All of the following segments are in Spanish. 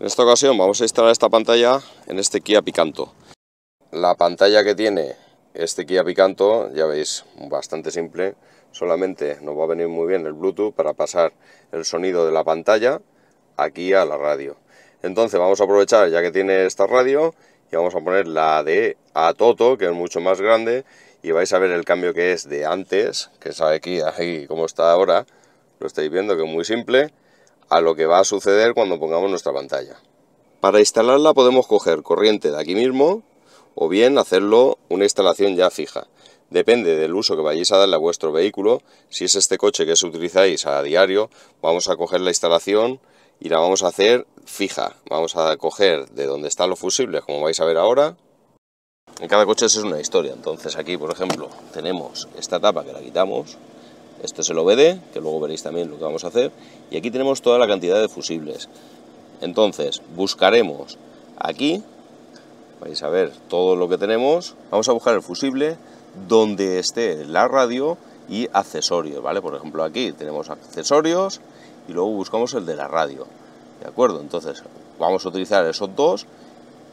En esta ocasión vamos a instalar esta pantalla en este Kia Picanto. La pantalla que tiene este Kia Picanto, ya veis, bastante simple, solamente nos va a venir muy bien el Bluetooth para pasar el sonido de la pantalla aquí a la radio. Entonces vamos a aprovechar ya que tiene esta radio y vamos a poner la de a Toto, que es mucho más grande, y vais a ver el cambio que es de antes, que es aquí, ahí como está ahora, lo estáis viendo que es muy simple, a lo que va a suceder cuando pongamos nuestra pantalla. Para instalarla podemos coger corriente de aquí mismo o bien hacerlo una instalación ya fija. Depende del uso que vayáis a darle a vuestro vehículo. Si es este coche que utilizáis a diario, vamos a coger la instalación y la vamos a hacer fija. Vamos a coger de donde están los fusibles, como vais a ver ahora. En cada coche es una historia. Entonces aquí, por ejemplo, tenemos esta tapa que la quitamos este es el OBD, que luego veréis también lo que vamos a hacer. Y aquí tenemos toda la cantidad de fusibles. Entonces, buscaremos aquí, vais a ver todo lo que tenemos. Vamos a buscar el fusible donde esté la radio y accesorios, ¿vale? Por ejemplo, aquí tenemos accesorios y luego buscamos el de la radio, ¿de acuerdo? Entonces, vamos a utilizar esos dos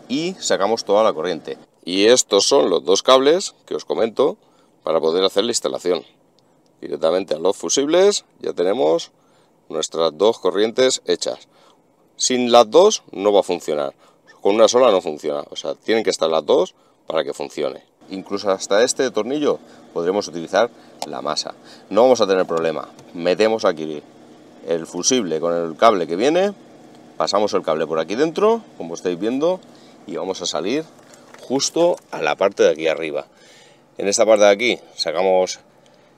y sacamos toda la corriente. Y estos son los dos cables que os comento para poder hacer la instalación directamente a los fusibles, ya tenemos nuestras dos corrientes hechas. Sin las dos no va a funcionar, con una sola no funciona, o sea, tienen que estar las dos para que funcione. Incluso hasta este tornillo podremos utilizar la masa. No vamos a tener problema. Metemos aquí el fusible con el cable que viene, pasamos el cable por aquí dentro, como estáis viendo, y vamos a salir justo a la parte de aquí arriba. En esta parte de aquí sacamos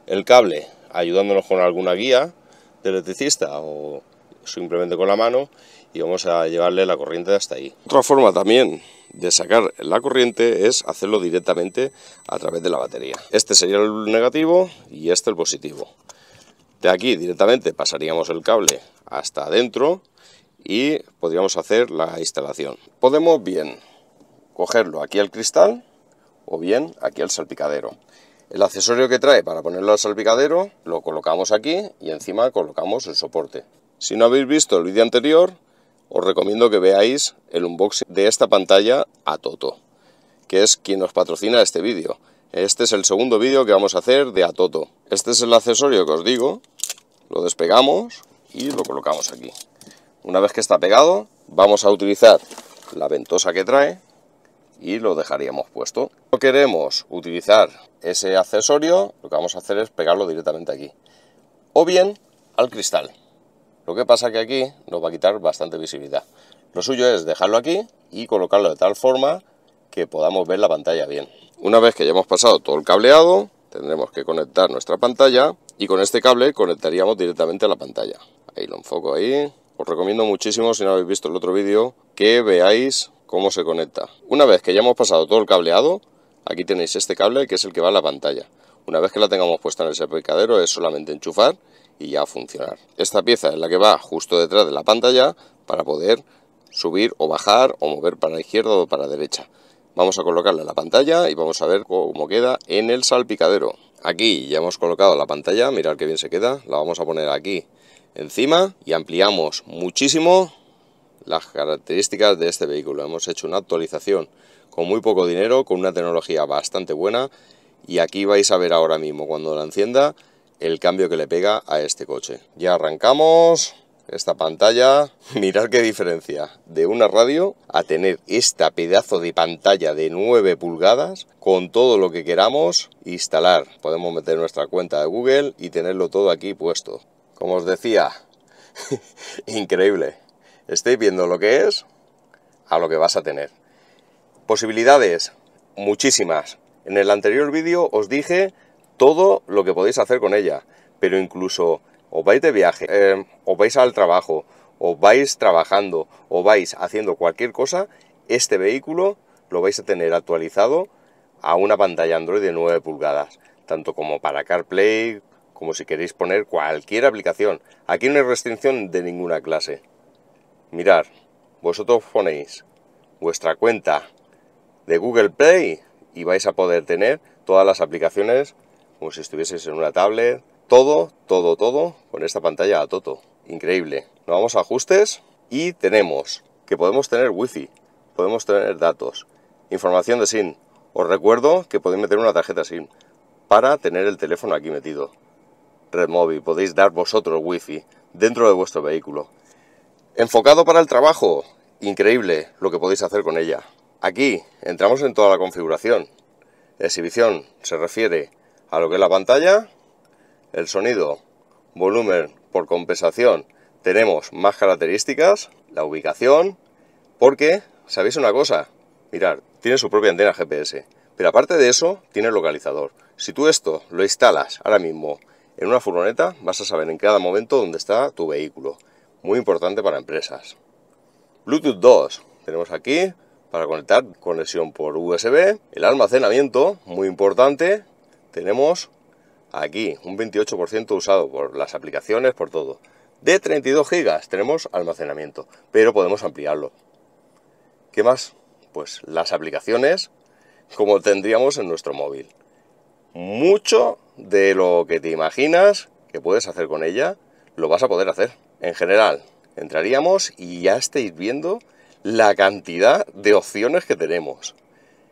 el cable ayudándonos con alguna guía de electricista o simplemente con la mano y vamos a llevarle la corriente hasta ahí. Otra forma también de sacar la corriente es hacerlo directamente a través de la batería. Este sería el negativo y este el positivo. De aquí directamente pasaríamos el cable hasta adentro y podríamos hacer la instalación. Podemos bien cogerlo aquí al cristal o bien aquí al salpicadero. El accesorio que trae para ponerlo al salpicadero lo colocamos aquí y encima colocamos el soporte. Si no habéis visto el vídeo anterior, os recomiendo que veáis el unboxing de esta pantalla a Toto, que es quien nos patrocina este vídeo. Este es el segundo vídeo que vamos a hacer de Atoto. Este es el accesorio que os digo, lo despegamos y lo colocamos aquí. Una vez que está pegado, vamos a utilizar la ventosa que trae y lo dejaríamos puesto. No queremos utilizar ese accesorio, lo que vamos a hacer es pegarlo directamente aquí. O bien al cristal. Lo que pasa que aquí nos va a quitar bastante visibilidad. Lo suyo es dejarlo aquí y colocarlo de tal forma que podamos ver la pantalla bien. Una vez que hayamos pasado todo el cableado, tendremos que conectar nuestra pantalla y con este cable conectaríamos directamente a la pantalla. Ahí lo enfoco ahí. Os recomiendo muchísimo, si no habéis visto el otro vídeo, que veáis cómo se conecta. Una vez que ya hemos pasado todo el cableado, aquí tenéis este cable que es el que va a la pantalla. Una vez que la tengamos puesta en el salpicadero es solamente enchufar y ya funcionar. Esta pieza es la que va justo detrás de la pantalla para poder subir o bajar o mover para la izquierda o para la derecha. Vamos a colocarla en la pantalla y vamos a ver cómo queda en el salpicadero. Aquí ya hemos colocado la pantalla, mirad qué bien se queda. La vamos a poner aquí encima y ampliamos muchísimo las características de este vehículo. Hemos hecho una actualización con muy poco dinero, con una tecnología bastante buena y aquí vais a ver ahora mismo cuando la encienda el cambio que le pega a este coche. Ya arrancamos esta pantalla, mirad qué diferencia de una radio a tener esta pedazo de pantalla de 9 pulgadas con todo lo que queramos instalar. Podemos meter nuestra cuenta de Google y tenerlo todo aquí puesto. Como os decía, increíble estéis viendo lo que es a lo que vas a tener. Posibilidades, muchísimas. En el anterior vídeo os dije todo lo que podéis hacer con ella, pero incluso os vais de viaje, em, os vais al trabajo, os vais trabajando, o vais haciendo cualquier cosa, este vehículo lo vais a tener actualizado a una pantalla Android de 9 pulgadas, tanto como para CarPlay, como si queréis poner cualquier aplicación. Aquí no hay restricción de ninguna clase. Mirad, vosotros ponéis vuestra cuenta de Google Play y vais a poder tener todas las aplicaciones como si estuvieseis en una tablet. Todo, todo, todo con esta pantalla a toto. Increíble. Nos vamos a ajustes y tenemos que podemos tener wifi, podemos tener datos, información de SIM. Os recuerdo que podéis meter una tarjeta SIM para tener el teléfono aquí metido. Red móvil, podéis dar vosotros wifi dentro de vuestro vehículo. Enfocado para el trabajo, increíble lo que podéis hacer con ella. Aquí entramos en toda la configuración. Exhibición se refiere a lo que es la pantalla, el sonido, volumen por compensación. Tenemos más características, la ubicación, porque, ¿sabéis una cosa? Mirar, tiene su propia antena GPS, pero aparte de eso, tiene localizador. Si tú esto lo instalas ahora mismo en una furgoneta, vas a saber en cada momento dónde está tu vehículo muy importante para empresas. Bluetooth 2, tenemos aquí para conectar conexión por USB. El almacenamiento, muy importante, tenemos aquí un 28% usado por las aplicaciones, por todo. De 32 GB tenemos almacenamiento, pero podemos ampliarlo. ¿Qué más? Pues las aplicaciones como tendríamos en nuestro móvil. Mucho de lo que te imaginas que puedes hacer con ella, lo vas a poder hacer en general, entraríamos y ya estáis viendo la cantidad de opciones que tenemos.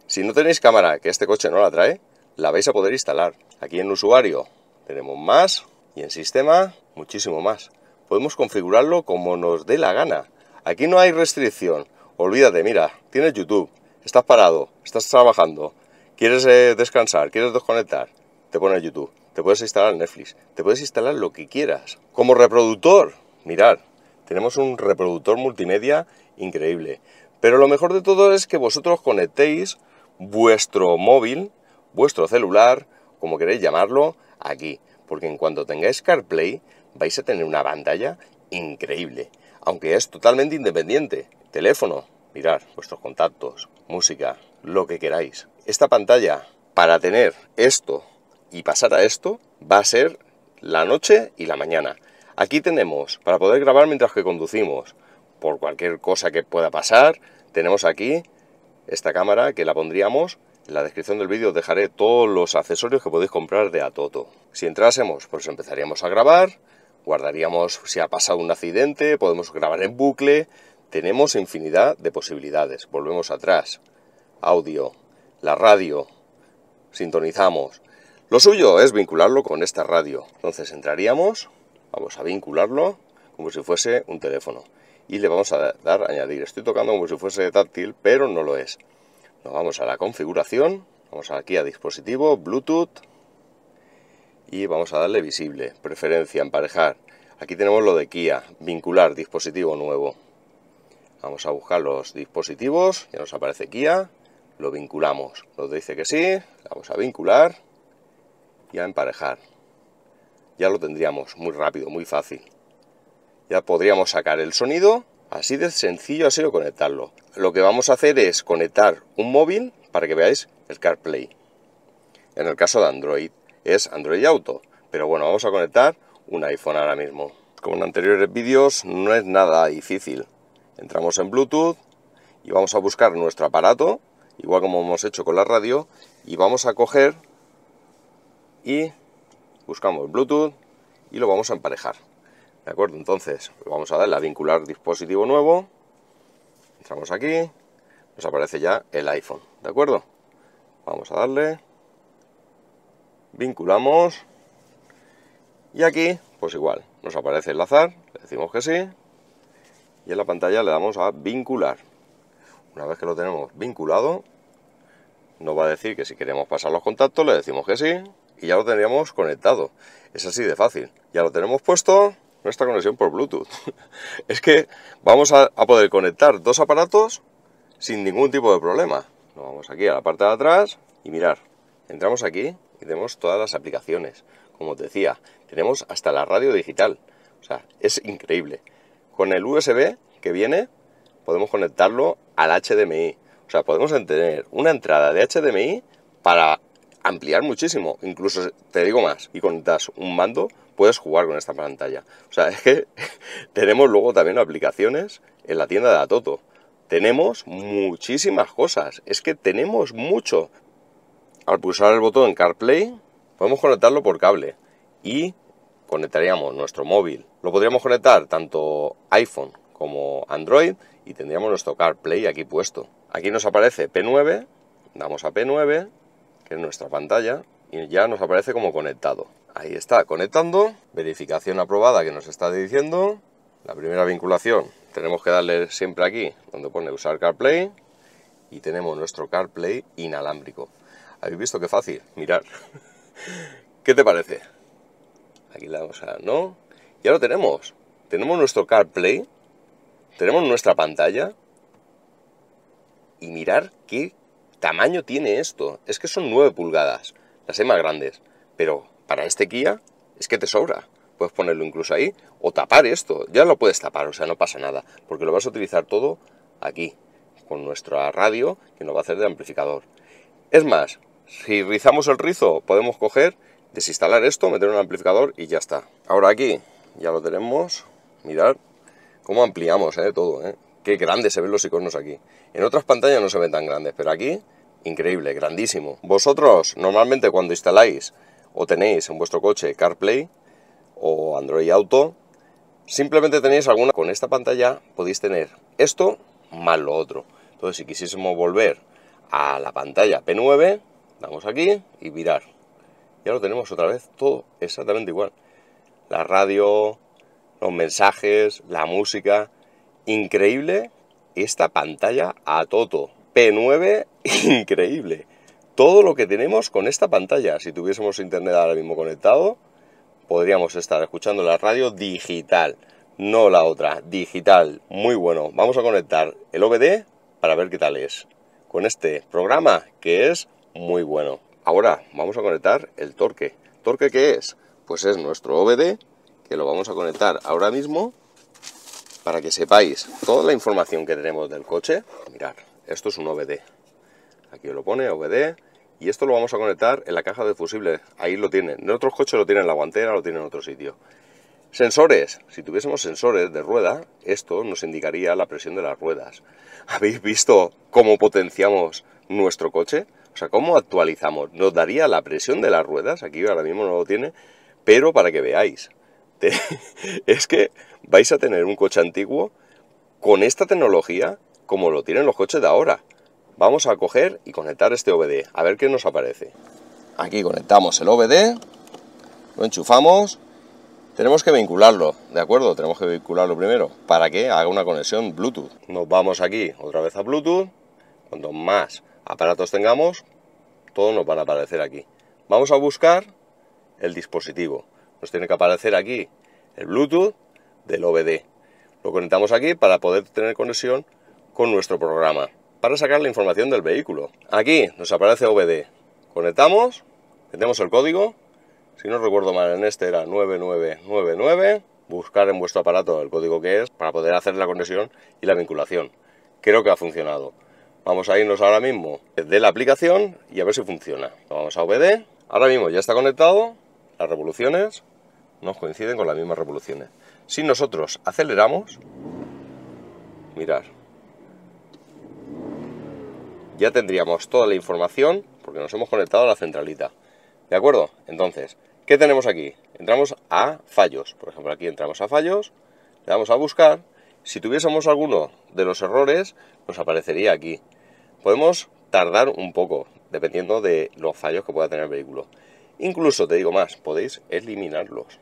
Si no tenéis cámara, que este coche no la trae, la vais a poder instalar. Aquí en usuario tenemos más y en sistema muchísimo más. Podemos configurarlo como nos dé la gana. Aquí no hay restricción. Olvídate, mira, tienes YouTube, estás parado, estás trabajando, quieres eh, descansar, quieres desconectar, te pone YouTube, te puedes instalar Netflix, te puedes instalar lo que quieras. Como reproductor, Mirad, tenemos un reproductor multimedia increíble. Pero lo mejor de todo es que vosotros conectéis vuestro móvil, vuestro celular, como queréis llamarlo, aquí. Porque en cuanto tengáis CarPlay vais a tener una pantalla increíble. Aunque es totalmente independiente. Teléfono, mirar vuestros contactos, música, lo que queráis. Esta pantalla, para tener esto y pasar a esto, va a ser la noche y la mañana. Aquí tenemos, para poder grabar mientras que conducimos, por cualquier cosa que pueda pasar, tenemos aquí esta cámara que la pondríamos. En la descripción del vídeo os dejaré todos los accesorios que podéis comprar de Atoto. Si entrásemos, pues empezaríamos a grabar, guardaríamos si ha pasado un accidente, podemos grabar en bucle, tenemos infinidad de posibilidades. Volvemos atrás. Audio, la radio, sintonizamos. Lo suyo es vincularlo con esta radio. Entonces entraríamos, Vamos a vincularlo como si fuese un teléfono. Y le vamos a dar añadir. Estoy tocando como si fuese táctil, pero no lo es. Nos vamos a la configuración. Vamos aquí a dispositivo, Bluetooth. Y vamos a darle visible. Preferencia, emparejar. Aquí tenemos lo de Kia. Vincular dispositivo nuevo. Vamos a buscar los dispositivos. Ya nos aparece Kia. Lo vinculamos. Nos dice que sí. Vamos a vincular y a emparejar ya lo tendríamos muy rápido, muy fácil. Ya podríamos sacar el sonido, así de sencillo ha sido conectarlo. Lo que vamos a hacer es conectar un móvil para que veáis el CarPlay. En el caso de Android es Android Auto, pero bueno, vamos a conectar un iPhone ahora mismo. Como en anteriores vídeos no es nada difícil. Entramos en Bluetooth y vamos a buscar nuestro aparato, igual como hemos hecho con la radio, y vamos a coger y buscamos Bluetooth y lo vamos a emparejar. ¿De acuerdo? Entonces, vamos a darle a vincular dispositivo nuevo. Entramos aquí, nos aparece ya el iPhone. ¿De acuerdo? Vamos a darle. Vinculamos. Y aquí, pues igual, nos aparece el azar, le decimos que sí. Y en la pantalla le damos a vincular. Una vez que lo tenemos vinculado, no va a decir que si queremos pasar los contactos, le decimos que sí y ya lo tendríamos conectado. Es así de fácil. Ya lo tenemos puesto, nuestra conexión por Bluetooth. es que vamos a, a, poder conectar dos aparatos sin ningún tipo de problema. Nos vamos aquí a la parte de atrás y mirar, entramos aquí y tenemos todas las aplicaciones. Como os decía, tenemos hasta la radio digital. O sea, es increíble. Con el USB que viene podemos conectarlo al HDMI o sea, podemos tener una entrada de HDMI para ampliar muchísimo. Incluso, te digo más, y conectas un mando, puedes jugar con esta pantalla. O sea, es que tenemos luego también aplicaciones en la tienda de Atoto. Tenemos muchísimas cosas. Es que tenemos mucho. Al pulsar el botón CarPlay, podemos conectarlo por cable. Y conectaríamos nuestro móvil. Lo podríamos conectar tanto iPhone como Android y tendríamos nuestro CarPlay aquí puesto. Aquí nos aparece P9, damos a P9, que es nuestra pantalla, y ya nos aparece como conectado. Ahí está, conectando, verificación aprobada que nos está diciendo, la primera vinculación tenemos que darle siempre aquí, donde pone usar CarPlay, y tenemos nuestro CarPlay inalámbrico. ¿Habéis visto qué fácil? Mirar. ¿Qué te parece? Aquí le damos a... ¿No? Ya lo tenemos. Tenemos nuestro CarPlay, tenemos nuestra pantalla, y mirar qué tamaño tiene esto. Es que son 9 pulgadas, las hay más grandes, pero para este Kia es que te sobra. Puedes ponerlo incluso ahí o tapar esto. Ya lo puedes tapar, o sea, no pasa nada, porque lo vas a utilizar todo aquí, con nuestra radio que nos va a hacer de amplificador. Es más, si rizamos el rizo, podemos coger, desinstalar esto, meter un amplificador y ya está. Ahora aquí ya lo tenemos. mirar cómo ampliamos eh, todo. Eh. Qué grandes se ven los iconos aquí. En otras pantallas no se ven tan grandes, pero aquí, increíble, grandísimo. Vosotros, normalmente cuando instaláis o tenéis en vuestro coche CarPlay o Android Auto, simplemente tenéis alguna... Con esta pantalla podéis tener esto más lo otro. Entonces, si quisiésemos volver a la pantalla P9, damos aquí y mirar. Ya lo tenemos otra vez todo exactamente igual. La radio, los mensajes, la música, increíble esta pantalla a toto. P9, increíble. Todo lo que tenemos con esta pantalla. Si tuviésemos internet ahora mismo conectado, podríamos estar escuchando la radio digital, no la otra, digital. Muy bueno. Vamos a conectar el OBD para ver qué tal es. Con este programa que es muy bueno. Ahora vamos a conectar el torque. ¿Torque qué es? Pues es nuestro OBD que lo vamos a conectar ahora mismo para que sepáis toda la información que tenemos del coche, mirad, esto es un OBD, aquí lo pone OBD, y esto lo vamos a conectar en la caja de fusibles, ahí lo tienen, en otros coches lo tienen en la guantera, lo tienen en otro sitio. Sensores, si tuviésemos sensores de rueda, esto nos indicaría la presión de las ruedas. ¿Habéis visto cómo potenciamos nuestro coche? O sea, ¿cómo actualizamos? Nos daría la presión de las ruedas, aquí ahora mismo no lo tiene, pero para que veáis. es que vais a tener un coche antiguo con esta tecnología como lo tienen los coches de ahora. Vamos a coger y conectar este OBD, a ver qué nos aparece. Aquí conectamos el OBD, lo enchufamos, tenemos que vincularlo, ¿de acuerdo? Tenemos que vincularlo primero para que haga una conexión Bluetooth. Nos vamos aquí otra vez a Bluetooth, cuanto más aparatos tengamos, todos nos van a aparecer aquí. Vamos a buscar el dispositivo nos tiene que aparecer aquí el Bluetooth del OBD. Lo conectamos aquí para poder tener conexión con nuestro programa, para sacar la información del vehículo. Aquí nos aparece OBD. Conectamos, metemos el código. Si no recuerdo mal, en este era 9999. Buscar en vuestro aparato el código que es para poder hacer la conexión y la vinculación. Creo que ha funcionado. Vamos a irnos ahora mismo de la aplicación y a ver si funciona. Vamos a OBD. Ahora mismo ya está conectado las revoluciones nos coinciden con las mismas revoluciones. Si nosotros aceleramos, mirar, ya tendríamos toda la información porque nos hemos conectado a la centralita. ¿De acuerdo? Entonces, ¿qué tenemos aquí? Entramos a fallos. Por ejemplo, aquí entramos a fallos, le damos a buscar. Si tuviésemos alguno de los errores, nos aparecería aquí. Podemos tardar un poco, dependiendo de los fallos que pueda tener el vehículo. Incluso te digo más, podéis eliminarlos.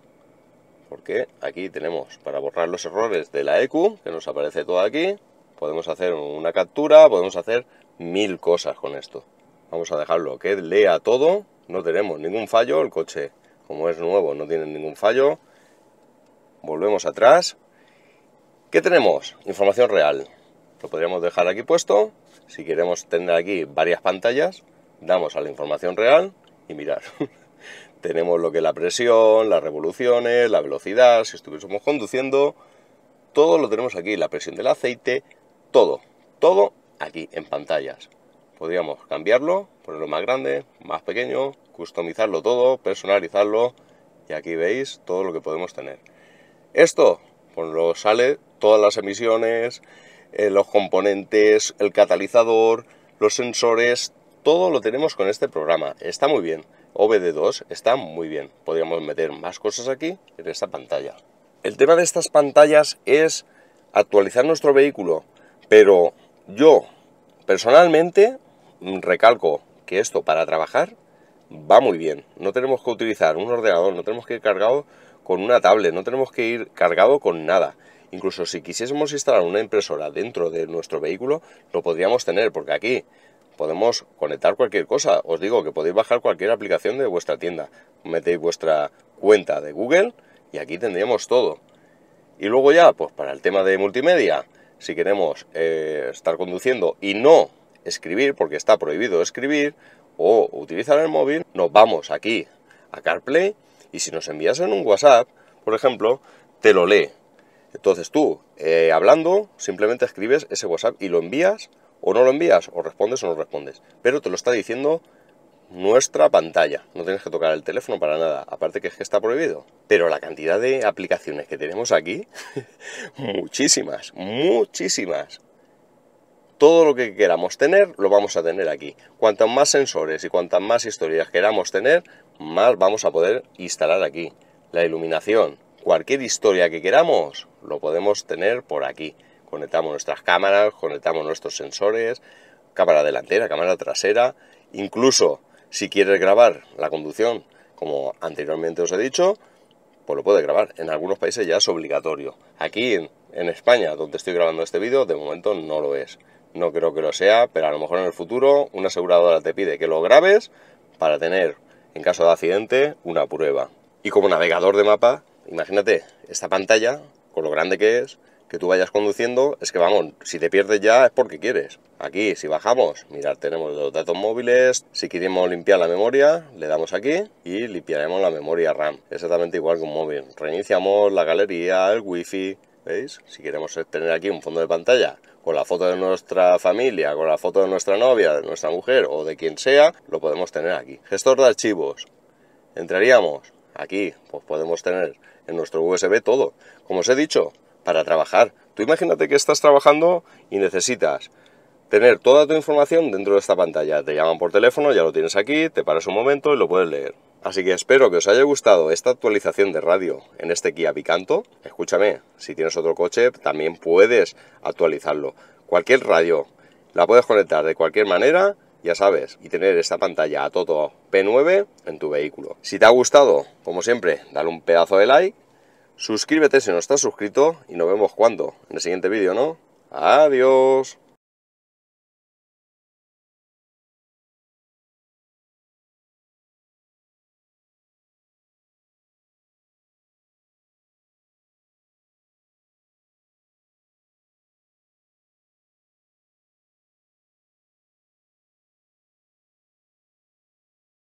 Porque aquí tenemos para borrar los errores de la EQ, que nos aparece todo aquí. Podemos hacer una captura, podemos hacer mil cosas con esto. Vamos a dejarlo que lea todo, no tenemos ningún fallo, el coche como es nuevo no tiene ningún fallo. Volvemos atrás. ¿Qué tenemos? Información real. Lo podríamos dejar aquí puesto. Si queremos tener aquí varias pantallas, damos a la información real y mirar. tenemos lo que es la presión, las revoluciones, la velocidad, si estuviésemos conduciendo, todo lo tenemos aquí, la presión del aceite, todo, todo aquí en pantallas. Podríamos cambiarlo, ponerlo más grande, más pequeño, customizarlo todo, personalizarlo y aquí veis todo lo que podemos tener. Esto, pues lo sale todas las emisiones, eh, los componentes, el catalizador, los sensores, todo lo tenemos con este programa. Está muy bien. OBD2 está muy bien. Podríamos meter más cosas aquí en esta pantalla. El tema de estas pantallas es actualizar nuestro vehículo, pero yo personalmente mm, recalco que esto para trabajar va muy bien. No tenemos que utilizar un ordenador, no tenemos que ir cargado con una tablet, no tenemos que ir cargado con nada. Incluso si quisiésemos instalar una impresora dentro de nuestro vehículo, lo podríamos tener, porque aquí podemos conectar cualquier cosa. Os digo que podéis bajar cualquier aplicación de vuestra tienda. Metéis vuestra cuenta de Google y aquí tendríamos todo. Y luego ya, pues para el tema de multimedia, si queremos eh, estar conduciendo y no escribir, porque está prohibido escribir, o utilizar el móvil, nos vamos aquí a CarPlay y si nos envías en un WhatsApp, por ejemplo, te lo lee. Entonces tú, eh, hablando, simplemente escribes ese WhatsApp y lo envías o no lo envías, o respondes o no respondes. Pero te lo está diciendo nuestra pantalla. No tienes que tocar el teléfono para nada. Aparte que es que está prohibido. Pero la cantidad de aplicaciones que tenemos aquí, muchísimas, muchísimas. Todo lo que queramos tener lo vamos a tener aquí. Cuantos más sensores y cuantas más historias queramos tener, más vamos a poder instalar aquí. La iluminación, cualquier historia que queramos, lo podemos tener por aquí. Conectamos nuestras cámaras, conectamos nuestros sensores, cámara delantera, cámara trasera, incluso si quieres grabar la conducción, como anteriormente os he dicho, pues lo puedes grabar. En algunos países ya es obligatorio. Aquí en, España, donde estoy grabando este vídeo, de momento no lo es. No creo que lo sea, pero a lo mejor en el futuro una aseguradora te pide que lo grabes para tener, en caso de accidente, una prueba. Y como navegador de mapa, imagínate esta pantalla, con lo grande que es, tú vayas conduciendo, es que vamos, si te pierdes ya es porque quieres. Aquí, si bajamos, mirar tenemos los datos móviles, si queremos limpiar la memoria, le damos aquí y limpiaremos la memoria RAM, exactamente igual que un móvil. Reiniciamos la galería, el wifi, ¿veis? Si queremos tener aquí un fondo de pantalla con la foto de nuestra familia, con la foto de nuestra novia, de nuestra mujer o de quien sea, lo podemos tener aquí. Gestor de archivos. Entraríamos aquí, pues podemos tener en nuestro USB todo. Como os he dicho, para trabajar. Tú imagínate que estás trabajando y necesitas tener toda tu información dentro de esta pantalla. Te llaman por teléfono, ya lo tienes aquí, te paras un momento y lo puedes leer. Así que espero que os haya gustado esta actualización de radio en este Kia Picanto. Escúchame, si tienes otro coche también puedes actualizarlo. Cualquier radio la puedes conectar de cualquier manera, ya sabes, y tener esta pantalla a todo P9 en tu vehículo. Si te ha gustado, como siempre, dale un pedazo de like Suscríbete si no estás suscrito y nos vemos cuando, en el siguiente vídeo, ¿no? Adiós.